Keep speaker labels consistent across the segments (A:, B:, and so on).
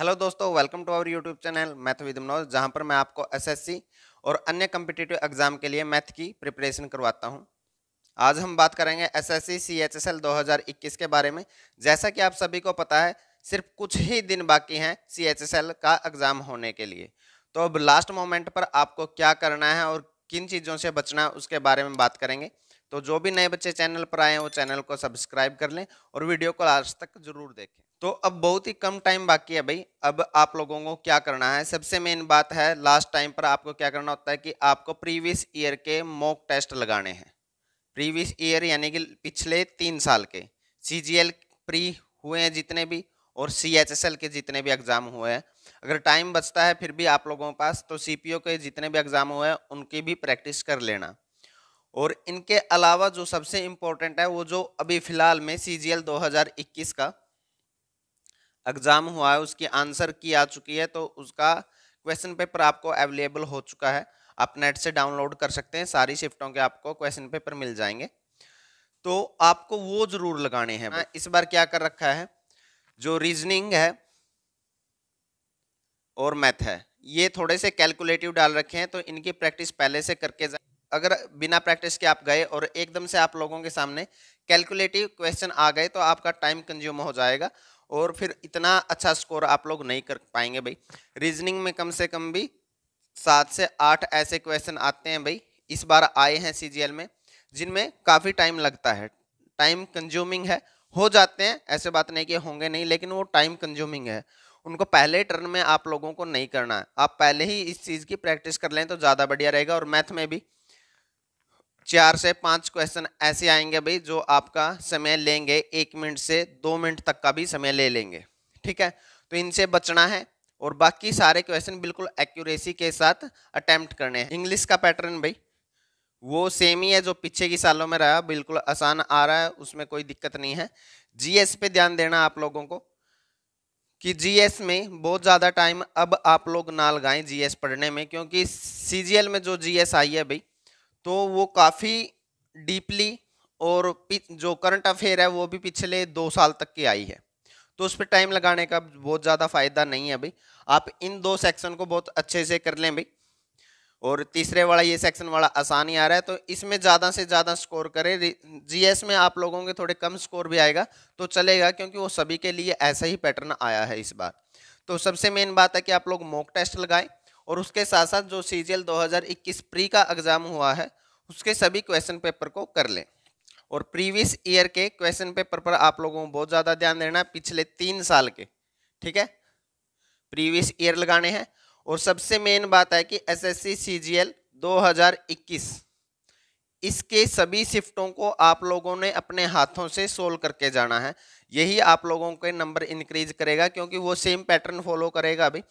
A: Hello दोस्तों welcome to our YouTube channel math with Manoj जहां पर मैं आपको एसएससी और अन्य कम्पिटेटिव एग्जाम के लिए मैथ की प्रिपरेशन करवाता हूं आज हम बात करेंगे एसएससी सीएचएसएल 2021 के बारे में जैसा कि आप सभी को पता है सिर्फ कुछ ही दिन बाकी हैं सीएचएसएल का एग्ज़ाम होने के लिए तो अब लास्ट मोमेंट पर आपको क्या करना है और किन चीज़ों से बचना है उसके बारे में बात करेंगे तो जो भी नए बच्चे चैनल पर आए हैं वो चैनल को सब्सक्राइब कर लें और वीडियो को लास्ट तक जरूर देखें तो अब बहुत ही कम टाइम बाकी है भाई अब आप लोगों को क्या करना है सबसे मेन बात है लास्ट टाइम पर आपको क्या करना होता है कि आपको प्रीवियस ईयर के मॉक टेस्ट लगाने हैं प्रीवियस ईयर यानी कि पिछले तीन साल के सी जी एल प्री हुए हैं जितने भी और सी एच एस एल के जितने भी एग्ज़ाम हुए हैं अगर टाइम बचता है फिर भी आप लोगों के पास तो सी पी ओ के जितने भी एग्ज़ाम हुए हैं उनकी भी प्रैक्टिस कर लेना और इनके अलावा जो सबसे इम्पोर्टेंट है वो जो अभी फ़िलहाल में सी जी एल दो हज़ार इक्कीस का एग्ज़ाम हुआ है उसकी आंसर की आ चुकी है तो उसका क्वेश्चन पेपर आपको अवेलेबल हो चुका है आप नेट से डाउनलोड कर सकते हैं सारी शिफ्टों के आपको क्वेश्चन पेपर मिल जाएंगे तो आपको वो जरूर लगाने हैं हाँ। इस बार क्या कर रखा है जो रीजनिंग है और मैथ है ये थोड़े से कैलकुलेटिव डाल रखे हैं तो इनकी प्रैक्टिस पहले से करके जाए अगर बिना प्रैक्टिस के आप गए और एकदम से आप लोगों के सामने कैलकुलेटिव क्वेश्चन आ गए तो आपका टाइम कंज्यूम हो जाएगा और फिर इतना अच्छा स्कोर आप लोग नहीं कर पाएंगे भाई रीजनिंग में कम से कम भी सात से आठ ऐसे क्वेश्चन आते हैं भाई इस बार आए हैं सी में जिनमें काफ़ी टाइम लगता है टाइम कंज्यूमिंग है हो जाते हैं ऐसे बात नहीं कि होंगे नहीं लेकिन वो टाइम कंज्यूमिंग है उनको पहले टर्न में आप लोगों को नहीं करना है आप पहले ही इस चीज़ की प्रैक्टिस कर लें तो ज़्यादा बढ़िया रहेगा और मैथ में भी चार से पांच क्वेश्चन ऐसे आएंगे भाई जो आपका समय लेंगे एक मिनट से दो मिनट तक का भी समय ले लेंगे ठीक है तो इनसे बचना है और बाकी सारे क्वेश्चन बिल्कुल एक्यूरेसी के साथ अटैम्प्ट करने हैं इंग्लिश का पैटर्न भाई वो सेम ही है जो पीछे की सालों में रहा बिल्कुल आसान आ रहा है उसमें कोई दिक्कत नहीं है जीएस पे ध्यान देना आप लोगों को कि जीएस में बहुत ज़्यादा टाइम अब आप लोग ना लगाएं जीएस पढ़ने में क्योंकि सीजीएल में जो जीएस आई है भाई तो वो काफ़ी डीपली और जो करंट अफेयर है वो भी पिछले दो साल तक की आई है तो उस पर टाइम लगाने का बहुत ज़्यादा फायदा नहीं है भाई आप इन दो सेक्शन को बहुत अच्छे से कर लें भाई और तीसरे वाला ये सेक्शन वाला आसान ही आ रहा है तो इसमें ज़्यादा से ज़्यादा स्कोर करें जीएस में आप लोगों के थोड़े कम स्कोर भी आएगा तो चलेगा क्योंकि वो सभी के लिए ऐसा ही पैटर्न आया है इस बार तो सबसे मेन बात है कि आप लोग मॉक टेस्ट लगाएं और उसके साथ साथ जो सी जी प्री का एग्ज़ाम हुआ है उसके सभी क्वेश्चन पेपर को कर लें और प्रीवियस ईयर के क्वेश्चन पेपर पर आप लोगों को बहुत ज़्यादा ध्यान देना है पिछले तीन साल के ठीक है प्रीवियस ईयर लगाने हैं और सबसे मेन बात है कि एसएससी सीजीएल 2021 इसके सभी शिफ्टों को आप लोगों ने अपने हाथों से सोल्व करके जाना है यही आप लोगों के नंबर इंक्रीज करेगा क्योंकि वो सेम पैटर्न फॉलो करेगा अभी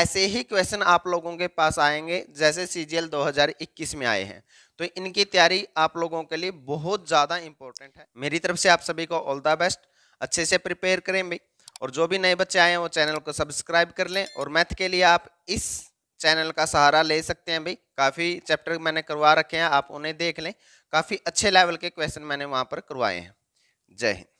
A: ऐसे ही क्वेश्चन आप लोगों के पास आएंगे जैसे सी 2021 में आए हैं तो इनकी तैयारी आप लोगों के लिए बहुत ज़्यादा इंपॉर्टेंट है मेरी तरफ से आप सभी को ऑल द बेस्ट अच्छे से प्रिपेयर करें भाई और जो भी नए बच्चे आए हैं वो चैनल को सब्सक्राइब कर लें और मैथ के लिए आप इस चैनल का सहारा ले सकते हैं भाई काफ़ी चैप्टर मैंने करवा रखे हैं आप उन्हें देख लें काफ़ी अच्छे लेवल के क्वेश्चन मैंने वहाँ पर करवाए हैं जय हिंद